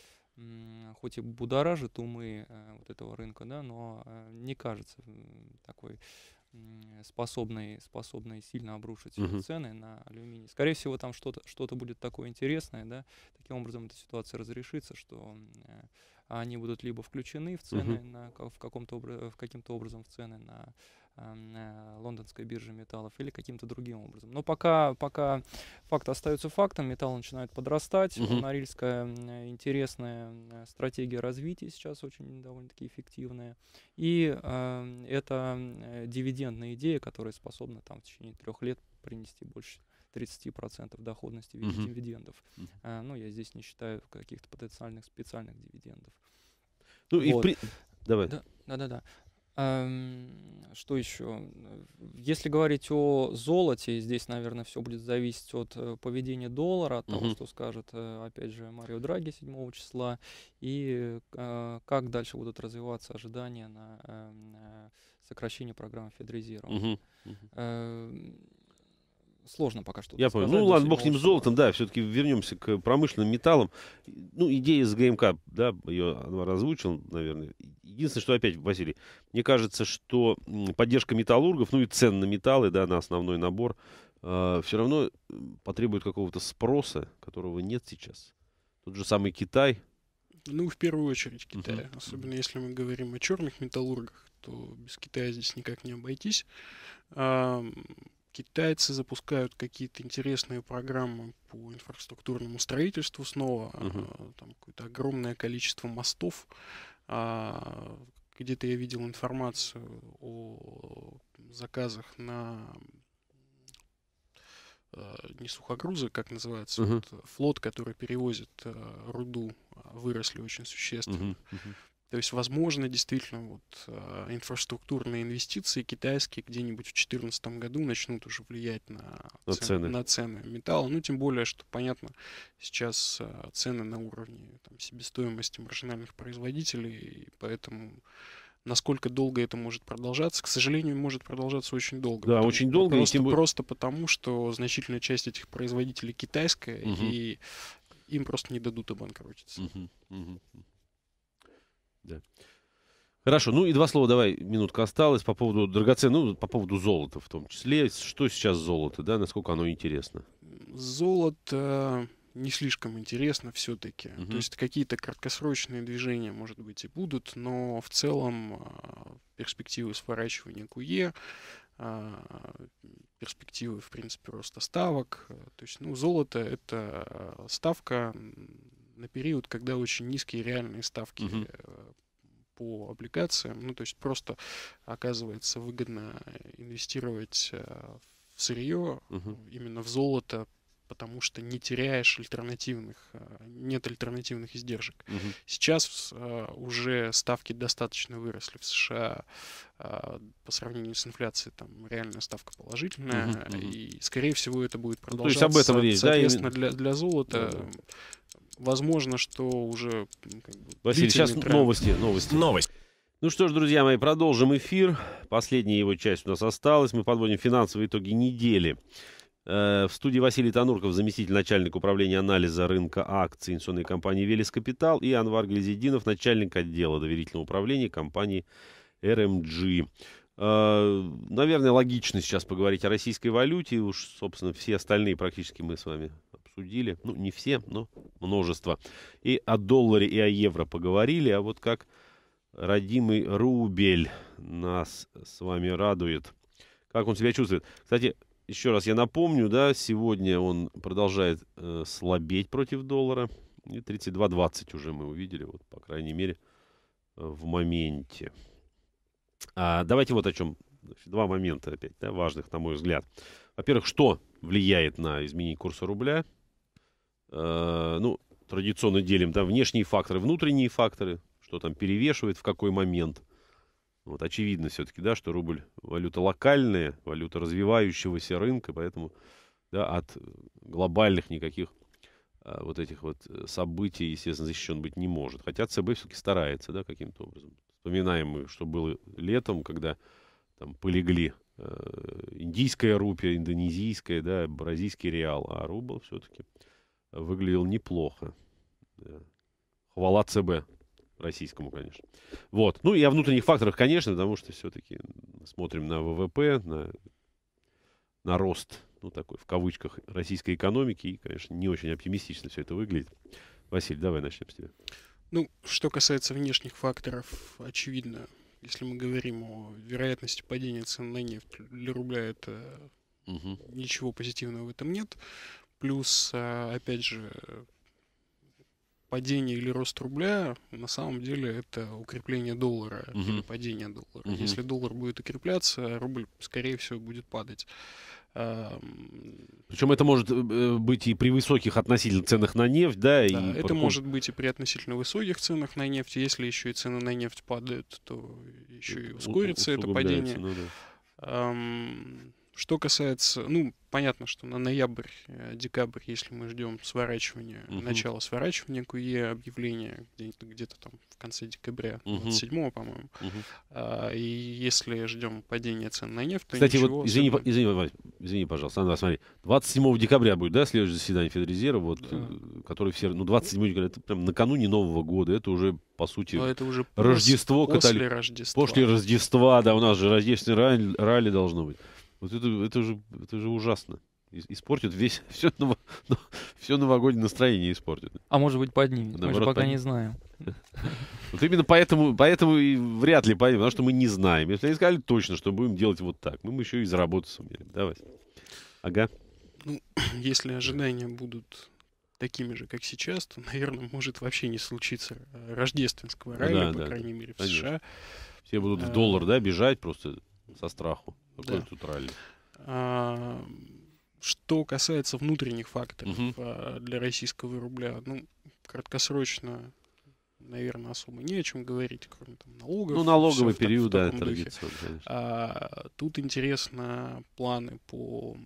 S3: хоть и будоражит умы вот этого рынка, да, но не кажется такой способной, способной сильно обрушить угу. цены на алюминий. Скорее всего, там что-то что, -то, будет такое интересное, да, таким образом эта ситуация разрешится, что они будут либо включены в цены угу. на, в, каком-то, в каким-то образом в цены на Э, лондонской бирже металлов или каким-то другим образом. Но пока, пока факт остается фактом, металл начинает подрастать. Uh-huh. Норильская интересная э, стратегия развития сейчас очень довольно-таки эффективная. И э, это дивидендная идея, которая способна там в течение трех лет принести больше 30% доходности в виде uh-huh. дивидендов. Uh-huh. А, ну, я здесь не считаю каких-то потенциальных специальных дивидендов. Ну, вот. и при... Давай. да, да. да. Эм, что еще? Если говорить о золоте, здесь, наверное, все будет зависеть от э, поведения доллара, от угу. того, что скажет, э, опять же, Марио Драги 7 числа, и э, как дальше будут развиваться ожидания на эм, сокращение программы Федрезерва. Угу. Угу сложно пока что. Я понял. Ну ладно, бог с ним с золотом, да,
S1: все-таки вернемся к промышленным металлам. Ну, идея с ГМК, да, ее Анвар озвучил, наверное. Единственное, что опять, Василий, мне кажется, что поддержка металлургов, ну и цен на металлы, да, на основной набор, э, все равно потребует какого-то спроса, которого нет сейчас. Тот же самый Китай. Ну, в первую очередь Китай. Uh-huh. Особенно
S2: если мы говорим о черных металлургах, то без Китая здесь никак не обойтись. Китайцы запускают какие-то интересные программы по инфраструктурному строительству снова. uh Там какое-то огромное количество мостов. А, где-то я видел информацию о заказах на а, не сухогрузы, как называется, uh вот флот, который перевозит руду, выросли очень существенно. uh то есть, возможно, действительно, вот а, инфраструктурные инвестиции китайские где-нибудь в 2014 году начнут уже влиять на, на, цены, на цены металла. Ну, тем более, что, понятно, сейчас а, цены на уровне там, себестоимости маржинальных производителей, и поэтому насколько долго это может продолжаться. К сожалению, может продолжаться очень долго. Да, потому, очень долго. Просто, тем... просто потому, что значительная часть этих производителей китайская, угу. и им просто не дадут обанкротиться.
S1: Угу, угу. Да. Хорошо, ну и два слова давай, минутка осталась по поводу драгоценного, ну, по поводу золота в том числе. Что сейчас золото, да, насколько оно интересно?
S2: Золото э, не слишком интересно все-таки. Угу. То есть какие-то краткосрочные движения, может быть, и будут, но в целом э, перспективы сворачивания КУЕ, e, э, перспективы, в принципе, роста ставок. То есть, ну, золото — это ставка на период, когда очень низкие реальные ставки Uh-huh. по облигациям. Ну, то есть просто оказывается выгодно инвестировать э, в сырье, Uh-huh. именно в золото, потому что не теряешь альтернативных, э, нет альтернативных издержек. Uh-huh. Сейчас уже ставки достаточно выросли в США по сравнению с инфляцией, там реальная ставка положительная, угу, угу. и скорее всего это будет продолжаться. Ну, то есть об этом речь, да? Соответственно, для, для золота да, да возможно, что уже... Ну, как бы, Василий, сейчас тренд. новости,
S1: новости. Новость. Ну что ж, друзья мои, продолжим эфир. Последняя его часть у нас осталась. Мы подводим финансовые итоги недели. Э, в студии Василий Танурков, заместитель начальника управления анализа рынка акций инвестиционной компании «Велес Капитал» и Анвар Глизединов, начальник отдела доверительного управления компании «РМГ». Э, наверное, логично сейчас поговорить о российской валюте. Уж, собственно, все остальные практически мы с вами обсудили. Ну, не все, но множество. И о долларе, и о евро поговорили. А вот как родимый рубль нас с вами радует. Как он себя чувствует. Кстати, еще раз я напомню, да, сегодня он продолжает э, слабеть против доллара. И 32.20 уже мы увидели, вот, по крайней мере, э, в моменте. А, давайте вот о чем. Два момента опять, да, важных, на мой взгляд. Во-первых, что влияет на изменение курса рубля – Э, ну, традиционно делим там внешние факторы, внутренние факторы, что там перевешивает, в какой момент. Вот очевидно все-таки, да, что рубль валюта локальная, валюта развивающегося рынка, поэтому да, от глобальных никаких а, вот этих вот э, событий, естественно, защищен быть не может. Хотя ЦБ все-таки старается, да, каким-то образом. Вспоминаем мы, что было летом, когда там полегли э, индийская рупия, индонезийская, да, бразильский реал, а рубль все-таки выглядел неплохо. Хвала ЦБ. Российскому, конечно. Вот. Ну и о внутренних факторах, конечно, потому что все-таки смотрим на ВВП, на, на рост, ну такой, в кавычках, российской экономики. И, конечно, не очень оптимистично все это выглядит. Василий, давай начнем с тебя.
S2: Ну, что касается внешних факторов, очевидно, если мы говорим о вероятности падения цен на нефть для рубля, это угу. ничего позитивного в этом нет. Плюс, э, опять же, падение или рост рубля, на самом деле это укрепление доллара угу. или падение доллара. Угу. Если доллар будет укрепляться, рубль, скорее всего, будет падать. Эм,
S1: Причем это может э, быть и при высоких относительно ценах на нефть, да? да и это может
S2: быть и при относительно высоких ценах на нефть. Если еще и цены на нефть падают, то еще и ускорится это падение. Ну, да. Эм, что касается, ну, понятно, что на ноябрь, э, декабрь, если мы ждем сворачивания, Uh -huh. начала сворачивания КУЕ, e объявления где-то где, -то, там в конце декабря, угу. Uh -huh. 27 по-моему, Uh -huh. а, и если ждем падения цен на нефть, Кстати, то ничего... вот, извини, этого...
S1: извини, Вась, извини, пожалуйста, Андрей, смотри, 27 декабря будет, да, следующее заседание Федрезерва, вот, да. Э, который все, ну, 27 декабря, это прям накануне Нового года, это уже, по сути, Но это уже Рождество, после катали... Рождества. После Рождества, да, у нас же рождественный ралли, ралли должно быть. Вот это, это, же, это же ужасно. Испортит весь, [LAUGHS] все, ново, все новогоднее настроение испортит. А может быть поднимет, Наоборот, мы же пока поднимет. не знаем. [LAUGHS] Вот именно поэтому, поэтому и вряд ли поднимет, потому что мы не знаем. Если они сказали точно, что будем делать вот так, мы еще и заработать сумеем. Давай. Ага.
S2: Ну, [CLEARS THROAT] если ожидания будут такими же, как сейчас, то, наверное, может вообще не случиться э, рождественского ну ралли, да, по да, крайней мере, в конечно. США.
S1: Все будут в э, доллар, да, бежать просто со страху. Какой да. тут ралли?
S2: А, что касается внутренних факторов угу. для российского рубля, ну, краткосрочно, наверное, особо не о чем говорить, кроме там, налогов. Ну, налоговый все, период, так, да, традиционно. А, тут интересно планы по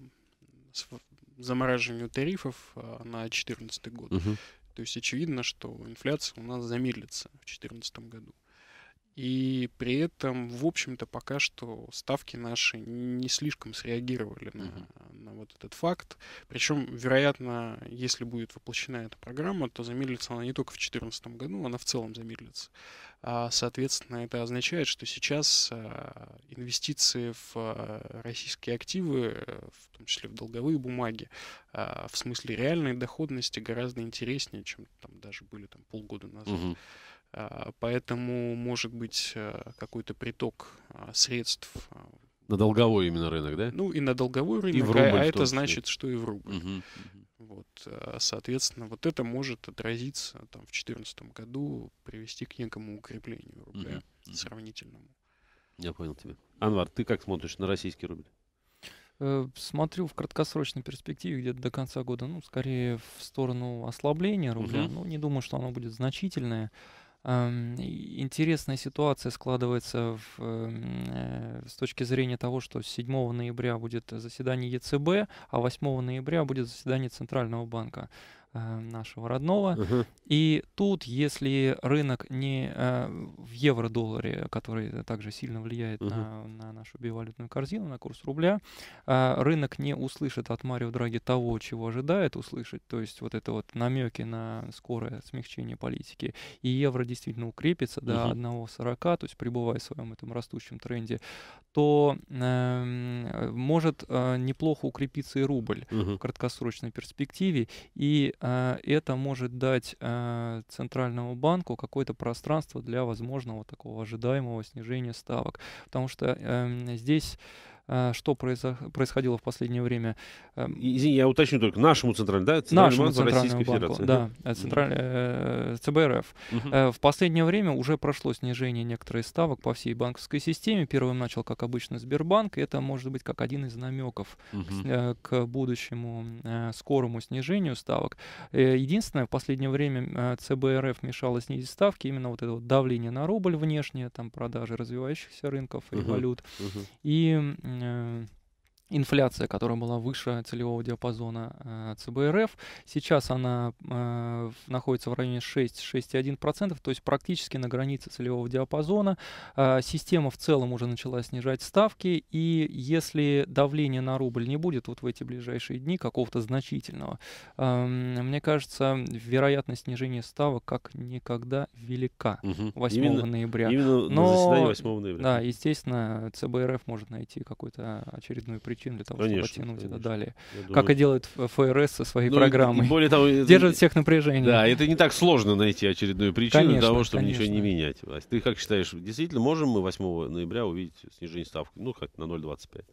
S2: замораживанию тарифов на 2014 год. Угу. То есть очевидно, что инфляция у нас замедлится в 2014 году. И при этом, в общем-то, пока что ставки наши не слишком среагировали на, на вот этот факт. Причем, вероятно, если будет воплощена эта программа, то замедлится она не только в 2014 году, она в целом замедлится. А, соответственно, это означает, что сейчас а, инвестиции в а, российские активы, в том числе в долговые бумаги, в смысле реальной доходности гораздо интереснее, чем там даже были там полгода назад. Uh-huh. А, поэтому, может быть, э, какой-то приток а, средств а,
S1: на долговой именно рынок, да? Ну
S2: и на долговой рынок, и в рубль, а, а это значит, что и в рубль. Угу. Вот, э, соответственно, вот это может отразиться там, в 2014 году, привести к некому
S1: укреплению рубля угу. сравнительному. Я понял тебя. Анвар, ты как смотришь на российский рубль?
S3: Э, смотрю в краткосрочной перспективе где-то до конца года, ну, скорее в сторону ослабления рубля, угу. Ну, но не думаю, что оно будет значительное. Интересная ситуация складывается в, э, с точки зрения того, что 7 ноября будет заседание ЕЦБ, а 8 ноября будет заседание Центрального банка. Э, нашего родного. uh И тут, если рынок не э, в евро-долларе, который также сильно влияет uh на, на нашу бивалютную корзину, на курс рубля, э, рынок не услышит от Марио Драги того, чего ожидает услышать, то есть вот это вот намеки на скорое смягчение политики, и евро действительно укрепится uh-huh. до 1,40, то есть пребывая в своем этом растущем тренде, то э, может э, неплохо укрепиться и рубль uh в краткосрочной перспективе, и а, это может дать а, центральному банку какое-то пространство для возможного такого ожидаемого снижения ставок. Потому что эм, здесь а, что происходило в последнее время. Э, Извини, я уточню только нашему центральному, да? Центральному, нашему банку Российской банку, Федерации. Да, да. Э, э, ЦБРФ. Угу. В последнее время уже прошло снижение некоторых ставок по всей банковской системе. Первым начал, как обычно, Сбербанк. И это может быть как один из намеков угу. к, будущему э, скорому снижению ставок. Единственное, в последнее время ЦБРФ мешало снизить ставки именно вот это вот давление на рубль внешнее, там продажи развивающихся рынков и угу. валют. Угу. И No. Mm, инфляция, которая была выше целевого диапазона э, ЦБ РФ. Сейчас она э, находится в районе 6-6,1%, то есть практически на границе целевого диапазона. Э, система в целом уже начала снижать ставки, и если давление на рубль не будет вот в эти ближайшие дни какого-то значительного, э, мне кажется, вероятность снижения ставок как никогда велика угу. 8 именно, ноября. Именно Но, на заседании 8 ноября. Да, естественно, ЦБРФ может найти какую-то очередную причину причин для того, конечно, чтобы оттянуть это далее. думаю... Как и делает ФРС со своей ну, программой. Более того, Держит всех напряжение. Да,
S1: это не так сложно найти очередную причину конечно, того, чтобы ничего не менять. Вась, ты как считаешь, действительно можем мы 8 ноября увидеть снижение ставки? Ну, как на 0,25?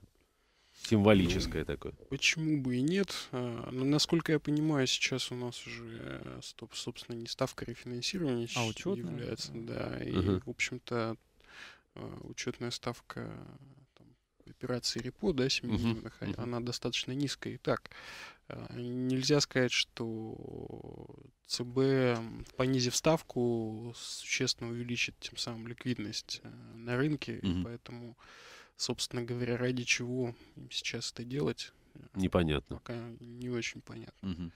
S1: символическое ну, такое.
S2: Почему бы и нет? А, насколько я понимаю, сейчас у нас уже, э, стоп, собственно, не ставка а рефинансирования а, а учетная? является, да, и, в общем-то, учетная ставка операции репо, да, 7-дневных, uh-huh. uh она достаточно низкая. И так, э, нельзя сказать, что ЦБ, понизив ставку, существенно увеличит тем самым ликвидность э, на рынке, uh поэтому, собственно говоря, ради чего им сейчас это делать,
S1: э, непонятно.
S2: Пока не очень понятно. uh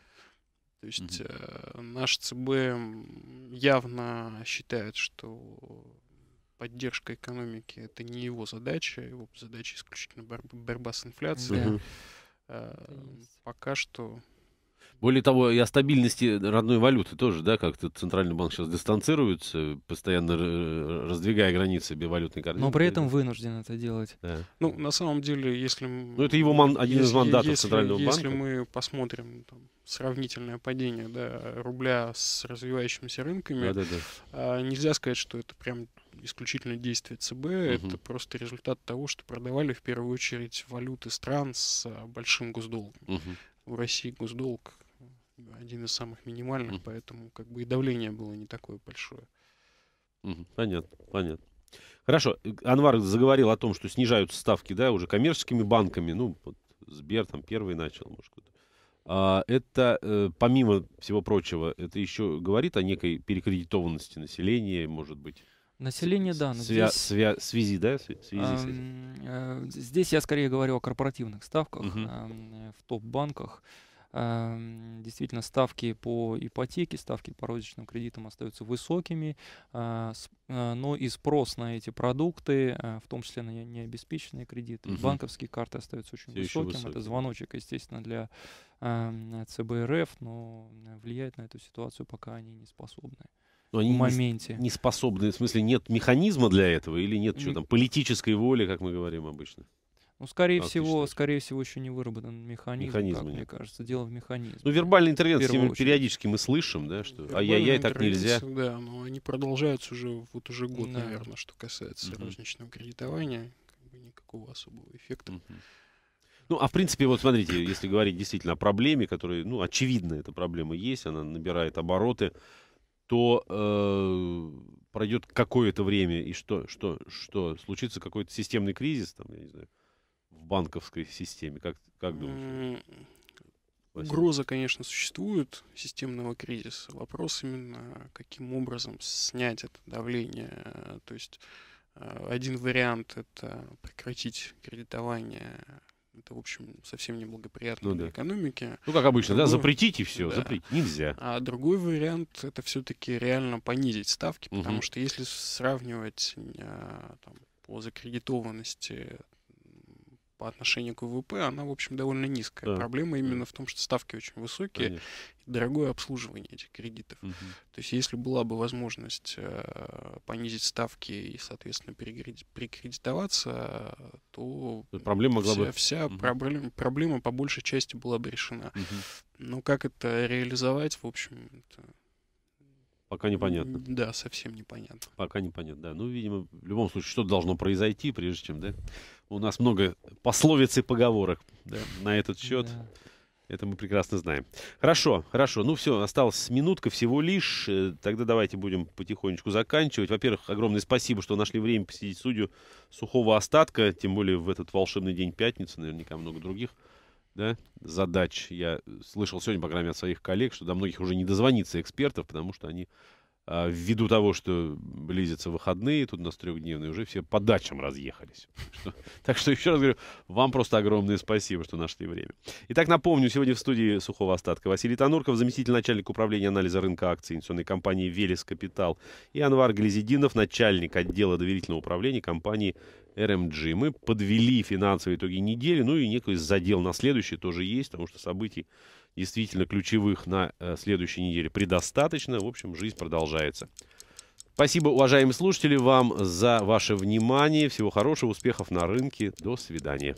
S2: То есть угу. э, наш ЦБ явно считает, что поддержка экономики это не его задача, его задача исключительно борьба, борьба с инфляцией. Да. Э, пока что
S1: более того, и о стабильности родной валюты тоже, да, как-то Центральный банк сейчас дистанцируется, постоянно раздвигая границы бивалютной корзины. Но при этом вынужден это делать. Да.
S2: Ну, на самом деле, если... Ну, это его ман... один если, из мандатов если, Центрального если банка. Если мы посмотрим там, сравнительное падение да, рубля с развивающимися рынками, да, да, да. нельзя сказать, что это прям исключительно действие ЦБ, угу. это просто результат того, что продавали в первую очередь валюты стран с а, большим госдолгом. Угу. В России госдолг э, один из самых минимальных, угу. поэтому как бы и давление было не такое большое.
S1: Понятно, понятно. Хорошо, э, Анвар заговорил о том, что снижаются ставки, да, уже коммерческими банками, ну, вот Сбер там первый начал, может, кто-то. А, это, э, помимо всего прочего, это еще говорит о некой перекредитованности населения, может быть, Население, да. Но свя- здесь, свя- связи, да? Связи
S3: э, э, здесь я скорее говорю о корпоративных ставках угу. э, в топ-банках. Э, действительно, ставки по ипотеке, ставки по розничным кредитам остаются высокими, э, но и спрос на эти продукты, э, в том числе на необеспеченные кредиты, угу. банковские карты остаются очень Все высоким. высоким. Это звоночек, естественно, для э, ЦБ но э, влияет на эту ситуацию пока они не способны. Э,
S1: но они моменте. Не, не способны, в смысле, нет механизма для этого или нет чего там политической воли, как мы говорим обычно? Ну, скорее а, всего,
S3: скорее всего, еще не выработан механизм, механизм как, мне кажется. Дело в механизме. Ну, вербальный интервенции периодически
S1: мы слышим, да, что ай-яй-яй, так нельзя.
S2: Да, но они продолжаются уже вот уже год, да. наверное, что касается угу. розничного кредитования. Как бы никакого особого эффекта. Угу.
S1: Ну, а в принципе, вот смотрите, если говорить действительно о проблеме, которая, ну, очевидно, эта проблема есть, она набирает обороты то э, пройдет какое-то время, и что, что, что случится какой-то системный кризис, там, я не знаю, в банковской системе, как, как
S2: думаешь? Угроза, конечно, существует системного кризиса. Вопрос именно, каким образом снять это давление. То есть э, один вариант это прекратить кредитование это, в общем, совсем неблагоприятно ну, для да. экономики. Ну, как обычно, Другой... да, запретить и все, да. запретить нельзя. А другой вариант — это все-таки реально понизить ставки, угу. потому что если сравнивать э, там, по закредитованности по отношению к ВВП, она, в общем, довольно низкая. Да. Проблема именно в том, что ставки очень высокие и дорогое обслуживание этих кредитов. Угу. То есть, если была бы возможность э, понизить ставки и, соответственно, перекредитоваться, то проблема вся, бы... вся угу. проблема, проблема по большей части была бы решена. Угу. Но как это реализовать, в общем, это
S1: Пока непонятно.
S2: Да, совсем непонятно.
S1: Пока непонятно, да. Ну, видимо, в любом случае что-то должно произойти, прежде чем, да? У нас много пословиц и поговорок да, на этот счет. Да. Это мы прекрасно знаем. Хорошо, хорошо. Ну все, осталась минутка всего лишь. Э, тогда давайте будем потихонечку заканчивать. Во-первых, огромное спасибо, что нашли время посетить судью сухого остатка, тем более в этот волшебный день пятницы, наверняка много других да, задач. Я э, слышал сегодня, по крайней мере, от своих коллег, что до многих уже не дозвониться экспертов, потому что они а, ввиду того, что близятся выходные, тут у нас трехдневные, уже все по дачам разъехались. [LAUGHS] так что еще раз говорю, вам просто огромное спасибо, что нашли время. Итак, напомню, сегодня в студии сухого остатка Василий Танурков, заместитель начальника управления анализа рынка акций инвестиционной компании «Велес Капитал» и Анвар Глизединов, начальник отдела доверительного управления компании РМГ. Мы подвели финансовые итоги недели, ну и некий задел на следующий тоже есть, потому что событий Действительно, ключевых на э, следующей неделе предостаточно. В общем, жизнь продолжается. Спасибо, уважаемые слушатели, вам за ваше внимание. Всего хорошего, успехов на рынке. До свидания.